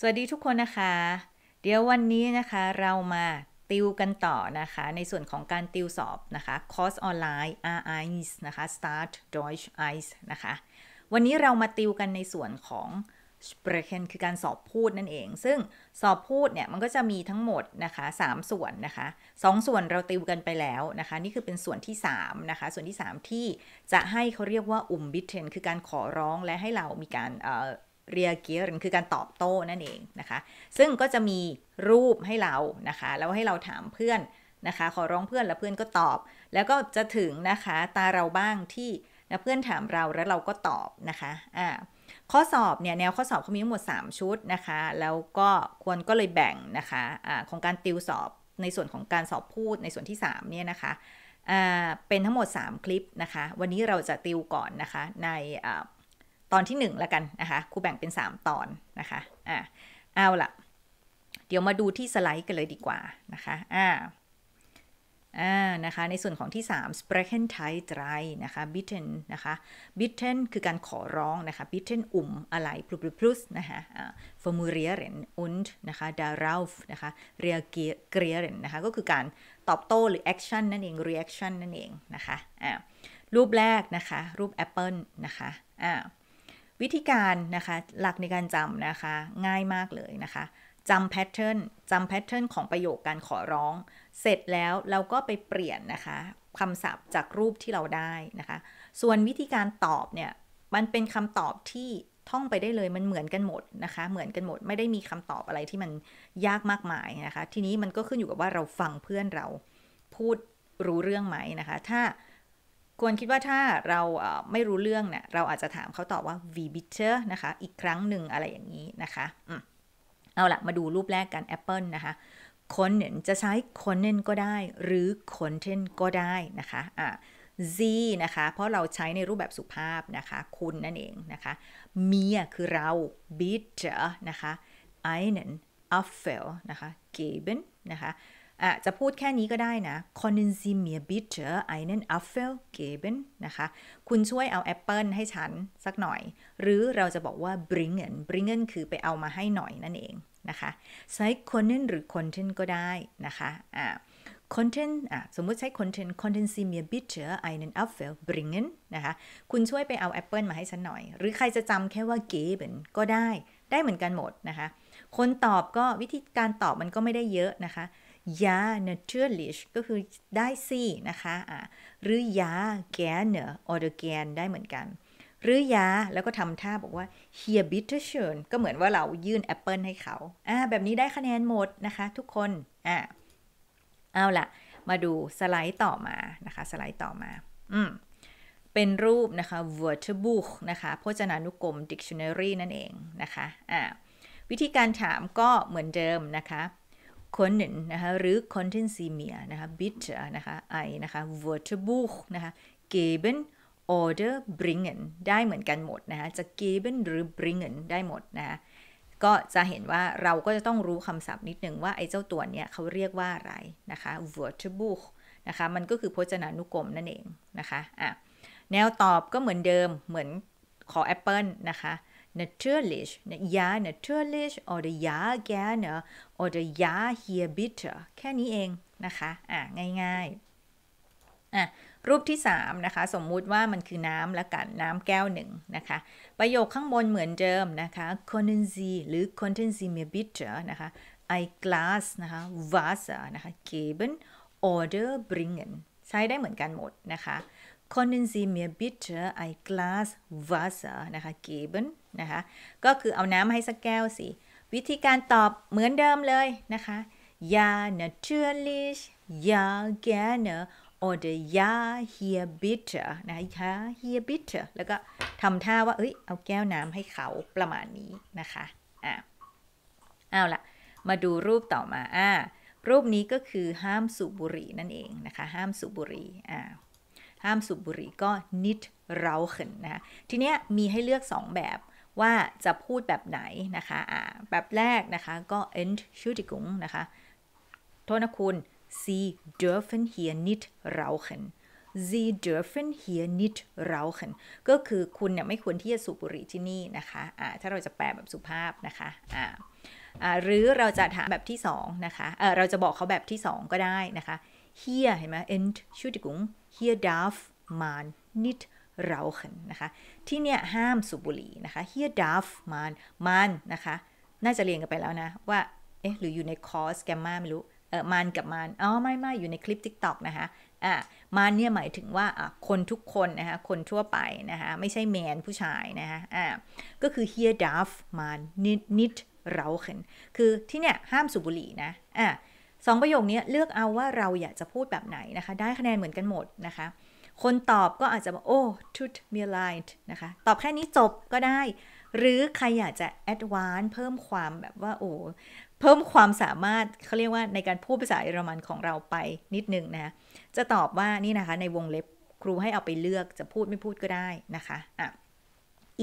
สวัสดีทุกคนนะคะ เดี๋ยววันนี้นะคะเรามาติวกันต่อนะคะในส่วนของการติวสอบนะคะคอร์สออนไลน์ R i s นะคะ Start Deutsch i s นะคะวันนี้เรามาติวกันในส่วนของ Sprechen คือการสอบพูดนั่นเองซึ่งสอบพูดเนี่ยมันก็จะมีทั้งหมดนะคะ 3 ส่วนนะคะ2ส่วนเราติวกันไปแล้วนะคะนี่คือเป็นส่วนที่ 3 นะคะ ส่วนที่ 3 ที่จะให้เขาเรียกว่าอุ่มบิทเทนคือการขอร้องและให้เรามีการเรียเกียรคือการตอบโต้นั่นเองนะคะ ซึ่งก็จะมีรูปให้เรานะคะ แล้วให้เราถามเพื่อนนะคะ ขอร้องเพื่อน แล้วเพื่อนก็ตอบ แล้วก็จะถึงนะคะตาเราบ้างที่เพื่อนถามเราแล้วเราก็ตอบนะคะอ่าข้อสอบเนี่ยแนวข้อสอบเขามีทั้งหมด 3 ชุดนะคะ แล้วก็ควรก็เลยแบ่งนะคะอาของการติวสอบในส่วนของการสอบพูดในส่วนที่ 3เนี่ยนะคะเป็นทั้งหมด 3 คลิปนะคะ วันนี้เราจะติวก่อนนะคะในตอนที่1แล้วกันนะคะ ครูแบ่งเป็น 3 ตอนนะคะอ่าเอาละเดี๋ยวมาดูที่สไลด์กันเลยดีกว่านะคะ อ่า อ่า นะคะ ในส่วนของที่ 3 sprechen t e i l ไ i นะคะ bitten นะคะ bitten คือการขอร้องนะคะ bitten อุ่มอะไรพลุพลุพลุสนะคะ formulieren und นะคะ darauf นะคะ reagieren นะคะ ก็คือการตอบโต้หรือ action นั่นเอง reaction นั่นเองนะคะ อ่ารูปแรกนะคะ รูป Apple นะคะ อ่าวิธีการนะคะหลักในการจำนะคะ ง่ายมากเลยนะคะจำแพทเทิร์นจำแพทเทิร์นของประโยคการขอร้อง เสร็จแล้วเราก็ไปเปลี่ยนนะคะคำศัพท์จากรูปที่เราได้นะคะ ส่วนวิธีการตอบเนี่ยมันเป็นคำตอบที่ท่องไปได้เลยมันเหมือนกันหมดนะคะ เหมือนกันหมดไม่ได้มีคำตอบอะไรที่มันยากมากมายนะคะ ทีนี้มันก็ขึ้นอยู่กับว่าเราฟังเพื่อนเราพูดรู้เรื่องไหมนะคะ ถ้าควรคิดว่าถ้าเราไม่รู้เรื่องเนะี่ยเราอาจจะถามเขาตอบว่า v b i t t e r นะคะ อีกครั้งหนึ่งอะไรอย่างนี้นะคะเอาละมาดูรูปแรกกัน Apple นะคะ คนเนจะใช้คนเนนก็ได้ หรือคนเทนก็ได้นะคะอ่า z นะคะ เพราะเราใช้ในรูปแบบสุภาพนะคะ คุณนั่นเองนะคะมีคือเรา bitter นะคะเนน e อ a p f e ลนะคะ geben นะคะอ่ะจะพูดแค่นี้ก็ได้นะ c o n n e n s i m i r bitte einen Apfel geben นะคะ คุณช่วยเอาแอปเปิลให้ฉันสักหน่อย หรือเราจะบอกว่า bringen bringen คือไปเอามาให้หน่อยนั่นเองนะคะ ใช้ können หรือ konnten ก็ได้นะคะอ่ะ content อ่ะสมมุติใช้ content content sie mir bitte einen Apfel bringen นะคะ คุณช่วยไปเอาแอปเปิลมาให้ฉันหน่อย หรือใครจะจำแค่ว่า geben ก็ได้ ได้เหมือนกันหมดนะคะ คนตอบก็วิธีการตอบมันก็ไม่ได้เยอะนะคะยา natürlich ก็คือได้สินะคะะหรือยา gerne oder gern ได้เหมือนกัน หรือยาแล้วก็ทำท่าบอกว่า here bitte schön ก็เหมือนว่าเรายื่นแอปเปิลให้เขา แบบนี้ได้คะแนนหมดนะคะ ทุกคนอาเอาละมาดูสไลด์ต่อมานะคะ สไลด์ต่อมาอืมเป็นรูปนะคะ Wörterbuch นะคะ พจนานุกรม Dictionary นั่นเองนะคะอ่าวิธีการถามก็เหมือนเดิมนะคะค ö น n e n นะคะ หรือค o n เ t e n sie mir นะคะ bitte นะคะไ i นะคะ Wörterbuch นะคะ geben order bringen ได้เหมือนกันหมดนะคะจะ geben หรือ bringen ได้หมดนะคะก็จะเห็นว่าเราก็จะต้องรู้คำศัพท์นิดนึงว่าไอ้เจ้าตัวเนี้ยเขาเรียกว่าอะไรนะคะ Wörterbuch นะคะ มันก็คือพจนานุกรมนั่นเองนะคะอ่ะแนวตอบก็เหมือนเดิมเหมือนขอแอปเปิลนะคะ natürlich ne, ja natürlich oder ja gerne oder ja hier bitte แค่นี้เองนะคะ อ่ะง่ายๆอ่ะรูปที่3นะคะสมมุติว่ามันคือน้ำละกัน น้ำแก้วหนึ่งนะคะประโยคข้างบนเหมือนเดิมนะคะ können Sie หรือ können Sie mir bitte นะคะ ein Glas นะคะ Wasser นะคะ geben oder bringen ใช้ได้เหมือนกันหมดนะคะ können Sie mir bitte ein Glas Wasser นะคะ geben นะคะ ก็คือเอาน้ำมาให้สักแก้วสิ วิธีการตอบเหมือนเดิมเลยนะคะยาเนเจอลิชยาแกเน o d e ยาเฮียบิทเ t อนะาเฮียบิทเ t อแล้วก็ทำท่าว่าเอ้ยเอาแก้วน้ำให้เขาประมาณนี้นะคะ อ่ะเอาละมาดูรูปต่อมา อ่า รูปนี้ก็คือห้ามสูบบุหรี่นั่นเองนะคะ ห้ามสูบบุหรี่อ่าห้ามสูบบุหรี่ก็นิดเราขึ้นนะทีเนี้ยมีให้เลือก 2 แบบว่าจะพูดแบบไหน นะคะแบบแรกนะคะ ก็ Entschuldigung นะคะโทษนะคุณ Sie dürfen hier nicht rauchen Sie dürfen hier nicht rauchen ก็คือคุณเนี่ยไม่ควรที่จะสูบบุหรี่ที่นี่นะคะะถ้าเราจะแปลแบบสุภาพนะคะะะหรือเราจะถามแบบที่สองนะคะะเราจะบอกเขาแบบที่สองก็ได้นะคะ Hier เห็นไหม Entschuldigung Hier darf man nicht เราข h e นะคะ ที่เนี่ยห้ามสูบบุหรี่นะคะ h e r darf man man นะคะ น่าจะเรียนกันไปแล้วนะว่าเอ๊ะหรืออยู่ในคอร์สแกมมาไม่รู้เออมันกับมันอ๋อไม่ไม่อยู่ในคลิป TikTok นะคะอ่ะมันเนี่ยหมายถึงว่าอ่ะคนทุกคนนะคะ คนทั่วไปนะคะ ไม่ใช่แมนผู้ชายนะคะอ่ะก็คือ here darf man นิด nit r a u c คือที่เนี่ยห้ามสูบบุหรี่นะอ่ะสองประโยคนี้เลือกเอาว่าเราอยากจะพูดแบบไหนนะคะ ได้คะแนนเหมือนกันหมดนะคะคนตอบก็อาจจะบอกโอ้ทูตมีไลท์นะคะ ตอบแค่นี้จบก็ได้ หรือใครอยากจะแอดวานเพิ่มความแบบว่า โอ้เพิ่มความสามารถเขาเรียกว่าในการพูดภาษาเยอรมันของเราไปนิดนึงนะจะตอบว่านี่นะคะในวงเล็บครูให้เอาไปเลือกจะพูดไม่พูดก็ได้นะคะอ่ะ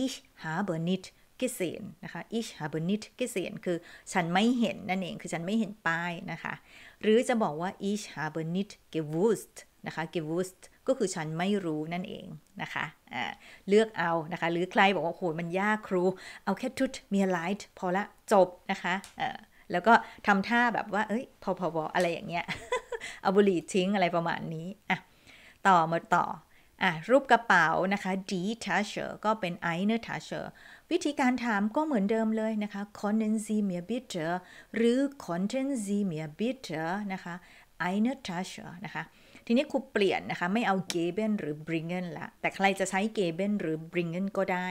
ich habe nicht gesehen นะคะ ich habe nicht gesehen คือฉันไม่เห็นนั่นเองคือฉันไม่เห็นป้ายนะคะ หรือจะบอกว่า ich habe nicht gewusst นะคะ gewusst ก็คือฉันไม่รู้นั่นเองนะคะะเลือกเอานะคะ หรือใครบอกว่าโหมันยากครูเอาแค่ทุตมีไลท์พอละจบนะคะะแล้วก็ทำท่าแบบว่า เอ้ยพอพอพออะไรอย่างเงี้ยเอาบุหรี่ทิ้งอะไรประมาณนี้อ่ะต่อมาต่ออ่ะรูปกระเป๋านะคะ D Tasher ก็เป็น Einer Tasher วิธีการถามก็เหมือนเดิมเลยนะคะ Können Sie mir bitte หรือ Konnten Sie mir bitte นะคะ Einer Tasher นะคะทีนี้ครูเปลี่ยนนะคะไม่เอาเกเบนหรือบริงเกนละแต่ใครจะใช้เกเบนหรือบริงเกนก็ได้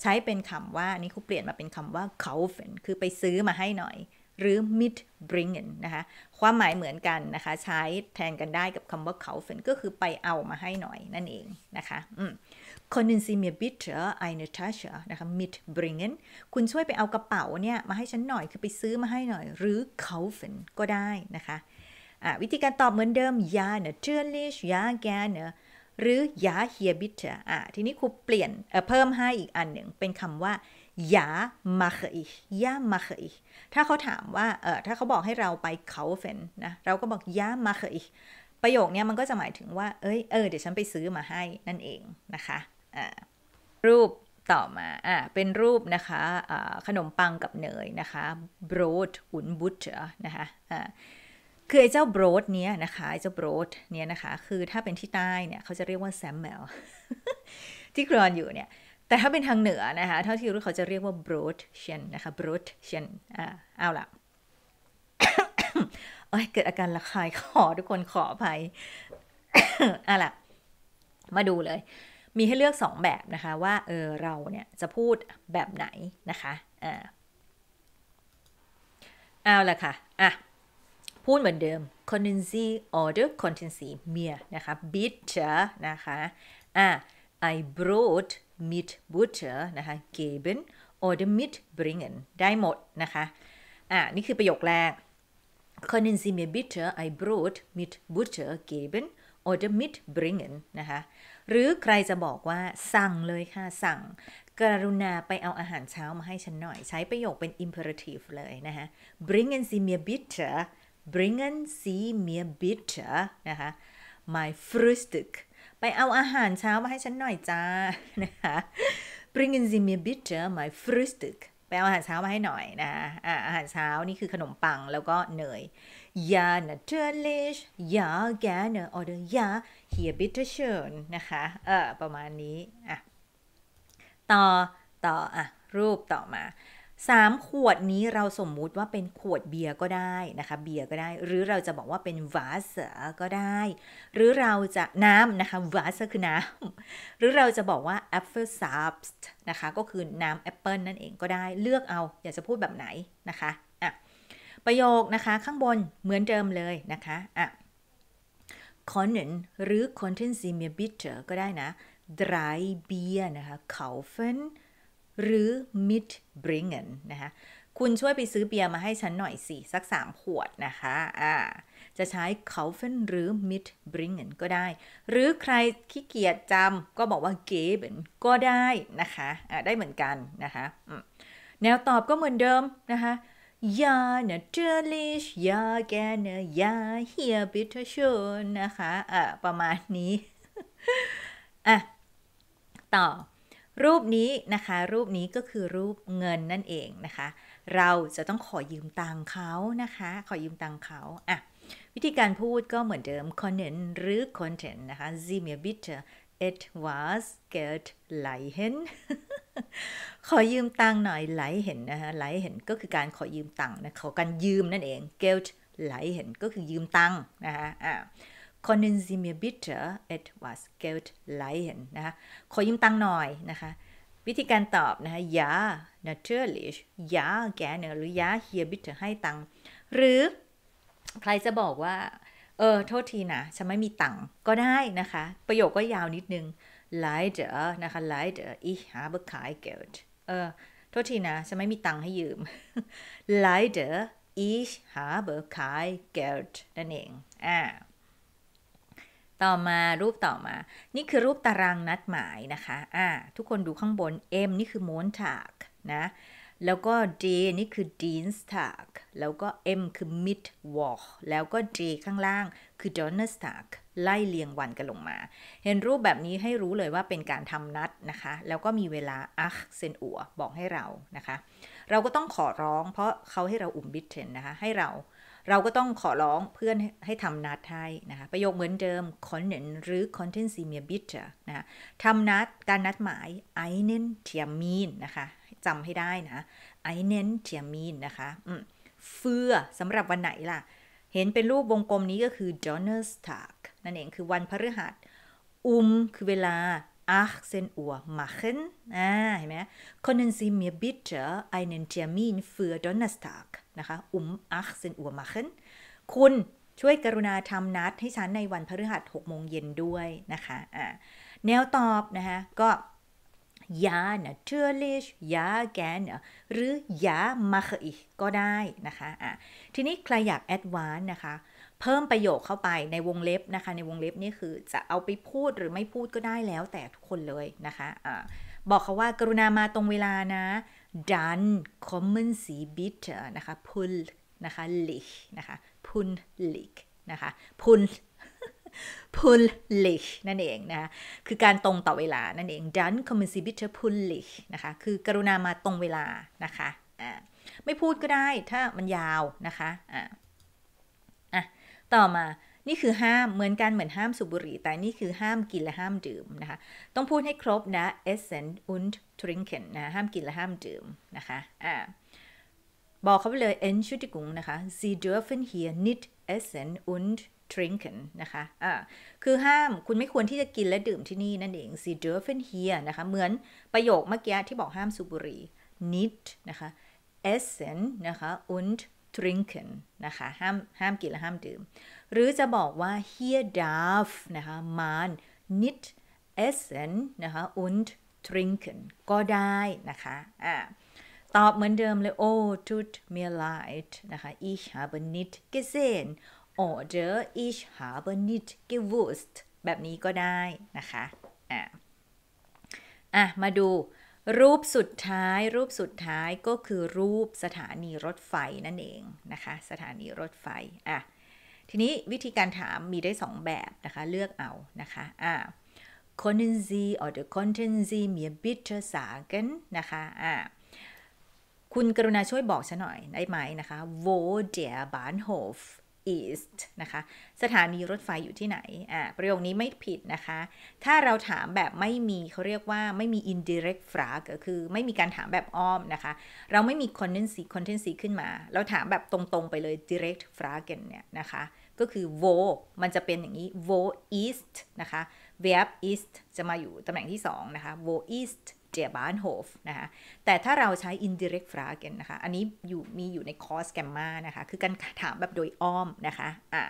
ใช้เป็นคำว่านี่ครูเปลี่ยนมาเป็นคำว่าเ a u เฟนคือไปซื้อมาให้หน่อย หรือ mit bringen นะคะความหมายเหมือนกันนะคะใช้แทนกันได้กับคำว่าเ a u เฟนก็คือไปเอามาให้หน่อยนั่นเองนะคะอืม können Sie mir bitte eine Tasche นะคะ mitbringen คุณช่วยไปเอากระเป๋าเนี่ยมาให้ฉันหน่อยคือไปซื้อมาให้หน่อย หรือ kaufen ก็ได้นะคะวิธีการตอบเหมือนเดิมยาเนเชื่อลิชยาแกเนหรือยาเฮียบิเตอ่ะทีนี้ครูเปลี่ยนเเพิ่มให้อีกอันหนึ่งเป็นคำว่ายามาเคอิยามาเคอิถ้าเขาถามว่าเออถ้าเขาบอกให้เราไปเขาเฟนนะเราก็บอกยามาเคอิประโยคนี้มันก็จะหมายถึงว่าเอ้ยเออเดี๋ยวฉันไปซื้อมาให้นั่นเองนะคะอ่ารูปต่อมาอ่ะเป็นรูปนะคะอ่าขนมปังกับเนยนะคะโบรดอุนบุตเนะคะอ่าคือไอ้เจ้าโบรดเนี้ยนะคะไอ้เจ้าโบรดเนี้ยนะคะ คือถ้าเป็นที่ใต้เนี่ยเขาจะเรียกว่าแซมแมวที่กรอนอยู่เนี่ยแต่ถ้าเป็นทางเหนือนะคะ เท่าที่รู้เขาจะเรียกว่าโบรดเชนนะคะโบรดเชนอ่าเอาละเอ้ยเกิดอาการระคายคอทุกคนขออภัยอาะล่ะมาดูเลย มีให้เลือก 2 แบบนะคะ ว่าเออเราเนี่ยจะพูดแบบไหนนะคะอ่าเอาละค่ะอ่ะพูดเหมือนเดิม contingency order contingency เมียนะคะ bitter นะคะอ่ I brought meat butter นะคะ geben order meat bringen ได้หมดนะคะ อ่ะนี่คือประโยคแรก contingency bitter I brought meat butter geben order meat bringen นะคะ หรือใครจะบอกว่าสั่งเลยค่ะ สั่ง กรุณาไปเอาอาหารเช้ามาให้ฉันหน่อย ใช้ประโยคเป็น imperative เลยนะคะ bring in s i m i a bitter bringen Sie mir bitte นะคะ my Frühstück ไปเอาอาหารเช้ามาให้ฉันหน่อยจ้านะคะ bringen Sie mir bitte my Frühstück ไปเอาอาหารเช้ามาให้หน่อย นะคะอาหารเช้า นี่คือขนมปังแล้วก็เนย Ja natürlich Ja gerne oder Ja hier bitte schön นะคะ เออประมาณนี้อ่ะต่อ ต่ออ่ะรูปต่อมา3 ขวดนี้เราสมมุติว่าเป็นขวดเบียร์ก็ได้นะคะเบียร์ก็ได้หรือเราจะบอกว่าเป็นวาสก็ได้ หรือเราจะน้ำนะคะวาสคือน้ำหรือเราจะบอกว่าแอปเปิลซั a ส์นะคะก็คือน้ำแอปเปิลนั่นเองก็ได้เลือกเอา อยากจะพูดแบบไหนนะคะอ่ะประโยคนะคะข้างบนเหมือนเดิมเลยนะคะอ่ะคอนเน n หรือค k o n n t e ี sie บิทเ i อร์ก็ได้นะายเบียร์นะคะ k a u เฟนหรือ mitbringen นะคะ คุณช่วยไปซื้อเบียร์มาให้ฉันหน่อยสิสัก3ขวดนะคะอ่าจะใช้ kaufen หรือ mitbringen ก็ได้ หรือใครขี้เกียจจำก็บอกว่า geben ก็ได้นะคะะได้เหมือนกันนะคะ แนวตอบก็เหมือนเดิมนะคะยาเนเจอริชยาแกเนยาเฮียบิทชนนะคะะประมาณนี้อ่ะต่อรูปนี้นะคะรูปนี้ก็คือรูปเงินนั่นเองนะคะเราจะต้องขอยืมตังเขานะคะขอยืมตังเขาอ่ะวิธีการพูดก็เหมือนเดิมคอนเน n หรือคอนเทนนะคะ Sie mir bitte etwas Geld leihen ขอยืมตังหน่อยไหลเห็นนะคะไหลเห็นก็คือการขอยืมตังนะขอการยืมนั่นเองก e l ไ l e เห็นก็คือยืมตังนะคะอ่ะ können Sie mir bitte etwas Geld leihen นะคะ ขอยืมตังค์หน่อยนะคะ วิธีการตอบนะคะ ja natürlich ja gerne หรือ ja hier bitte ให้ตังค์หรือ ใครจะบอกว่า เออโทษทีนะฉันไม่มีตังค์ก็ได้นะคะ ประโยคก็ยาวนิดนึง leider นะคะ leider ich habe kein Geld เออโทษทีนะฉันไม่มีตังค์ให้ยืม leider ich habe kein Geld นั่นเองอ่าต่อมารูปต่อมานี่คือรูปตารางนัดหมายนะคะ อ่าทุกคนดูข้างบน M นี่คือม้วนฉากนะแล้วก็ D นี่คือ Dean's Tag แล้วก็ M คือ Mid Walk แล้วก็ J ข้างล่างคือ Donner's Tag ไล่เรียงวันกันลงมา เห็นรูปแบบนี้ให้รู้เลยว่าเป็นการทำนัดนะคะ แล้วก็มีเวลาอัคเซนอัวบอกให้เรานะคะ เราก็ต้องขอร้อง เพราะเขาให้เราอุ่มบิดเทนนะคะให้เราเราก็ต้องขอร้องเพื่อนให้ทำนัดให้นะคะประโยคเหมือนเดิมคอนเนนหรือ content ีเมียบิทเ r นะทำนัดการนัดหมาย i n e n t i ียมีนนะคะจำให้ได้นะ i n e n t i ียมีนนะคะเฟื่อสำหรับวันไหนล่ะ เห็นเป็นรูปวงกลมนี้ก็คือ Donnerstag นั่นเองคือวันพฤหัสอุมคือเวลาอาเซนอั m มาเคนอ่าเห็นไหมคอน ö n n e ี Sie m เ r bitte e i น e n Termin für d อ n n e นสต a กนะคะอุมอักเซนอัวมาขึ้นคุณช่วยกรุณาทำนัดให้ฉันในวันพฤหัส6โมงเย็นด้วยนะคะาแนวตอบนะคะก็ยาเนยเทเลชยาแกนหรือยามาคอีกก็ได้นะคะาทีนี้ใครอยากแอดวานนะคะ เพิ่มประโยคเข้าไปในวงเล็บนะคะ ในวงเล็บนี่คือจะเอาไปพูดหรือไม่พูดก็ได้แล้วแต่ทุกคนเลยนะคะะบอกเขาว่ากรุณามาตรงเวลานะ dann kommen sie bitte นะคะ pull นะคะ lich นะคะ pull lich นะคะ pull pull lich นั่นเองนะคะคือการตรงต่อเวลานั่นเอง dann kommen sie bitte pull lich นะคะ คือกรุณามาตรงเวลานะคะไม่พูดก็ได้ถ้ามันยาว นะคะอ่ะอะต่อมานี่คือห้ามเหมือนกันเหมือนห้ามสูบบุหรี่แต่นี่คือห้ามกินและห้ามดื่มนะคะต้องพูดให้ครบนะ essen und trinken นะห้ามกินและห้ามดื่มนะคะอ่าบอกเขาไปเลย Entschuldigung นะคะ Sie dürfen hier nicht essen und trinken นะคะอ่าคือห้ามคุณไม่ควรที่จะกินและดื่มที่นี่นั่นเอง Sie dürfen hier นะคะเหมือนประโยคเมื่อกี้ที่บอกห้ามสูบบุหรี่ nicht นะคะ essen นะคะ und trinken นะคะ ห้ามห้าม กินและห้าม ดื่ม หรือจะบอกว่า hier darf นะคะ man nicht essen นะคะ und trinken ก็ได้ นะคะ อ่าตอบเหมือนเดิมเลย oh tut mir leid นะคะ ich habe nicht gesehen oder ich habe nicht gewusst แบบนี้ก็ได้ นะคะ อ่าอ่ะ มาดูรูปสุดท้าย รูปสุดท้ายก็คือรูปสถานีรถไฟนั่นเองนะคะ สถานีรถไฟ อ่ะ ทีนี้วิธีการถามมีได้ 2 แบบนะคะ เลือกเอานะคะ อ่ะ können Sie oder konnten Sie mir bitte sagen นะคะ อ่ะคุณกรุณาช่วยบอกฉันหน่อยได้ไหมนะคะ wo der Bahnhof East นะคะ สถานีรถไฟ อยู่ที่ไหน อ่าประโยคนี้ไม่ผิดนะคะ ถ้าเราถามแบบไม่มีเขาเรียกว่าไม่มี indirect frag ก็คือไม่มีการถามแบบอ้อมนะคะ เราไม่มี continency continency ขึ้นมา เราถามแบบตรง ๆ ไปเลย direct fragen เนี่ยนะคะ ก็คือ w o มันจะเป็นอย่างนี้ w o east นะคะ verb east จะมาอยู่ตำแหน่งที่ 2 นะคะ w o east เจียบานโฮฟนะคะ แต่ถ้าเราใช้อินดิเรกฟราเกนนะคะ อันนี้อยู่มีอยู่ในคอร์สแกมมานะคะ คือการถามแบบโดยอ้อมนะคะ อ่า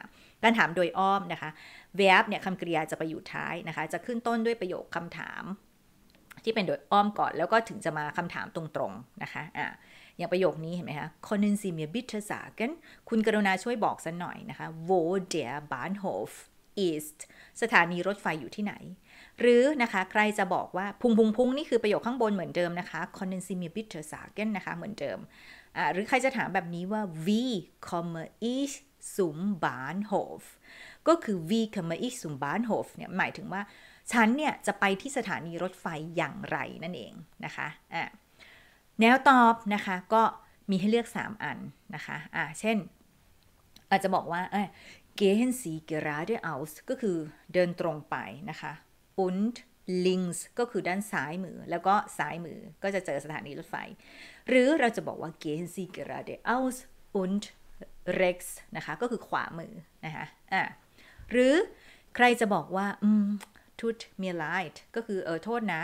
การถามโดยอ้อมนะคะเวฟเนี่ยคำกริยาจะไปอยู่ท้ายนะคะ จะขึ้นต้นด้วยประโยคคำถาม ที่เป็นโดยอ้อมก่อนแล้วก็ถึงจะมาคำถามตรงๆนะคะอ่าอย่างประโยคนี้เห็นไหมคะ k ö น n น n s ี e mir b ท t t e สากันคุณกรุณาช่วยบอกสันหน่อยนะคะโวเดียบานโฮฟอีสต์สถานีรถไฟอยู่ที่ไหนหรือนะคะใครจะบอกว่า พุงพุงพุงนี่คือประโยคข้างบนเหมือนเดิมนะคะ c o n d e n s i m i b i t e r s a g e n นะคะ เหมือนเดิมหรือใครจะถามแบบนี้ว่า v c o m m e r ich s u m Bahnhof ก็คือ v c o m m e r ich s u m Bahnhof เนี่ยหมายถึงว่า ฉันเนี่ยจะไปที่สถานีรถไฟอย่างไรนั่นเองนะคะะแนวตอบนะคะก็มีให้เลือก 3 อันนะคะะเช่น อาจจะบอกว่าเ e น e ีเกราเดอ d e a ส์ก็คือเดินตรงไปนะคะ und links ก็คือด้านซ้ายมือแล้วก็ซ้ายมือก็จะเจอสถานีรถไฟ หรือเราจะบอกว่า gehen Sie gerade aus und rechts นะคะก็คือขวามือนะคะอ่ะหรือใครจะบอกว่าอืม tut mir leid ก็คือเออโทษนะ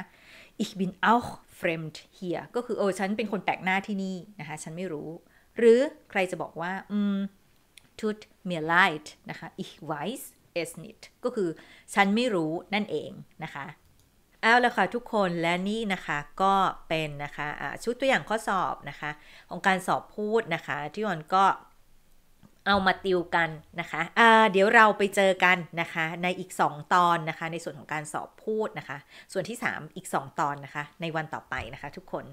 ich bin auch fremd hier ก็คือเออฉันเป็นคนแปลกหน้าที่นี่นะคะฉันไม่รู้ หรือใครจะบอกว่าอืม tut mir leid นะคะ ich weiß esnit ก็คือ ฉันไม่รู้นั่นเอง นะคะ เอาละค่ะทุกคนและนี่นะคะ ก็เป็นนะคะะชุดตัวอย่างข้อสอบนะคะของการสอบพูดนะคะที่ออนก็เอามาติวกันนะคะะเดี๋ยวเราไปเจอกันนะคะ ในอีก 2 ตอนนะคะ ในส่วนของการสอบพูดนะคะ ส่วนที่ 3 อีก 2 ตอนนะคะ ในวันต่อไปนะคะทุกคน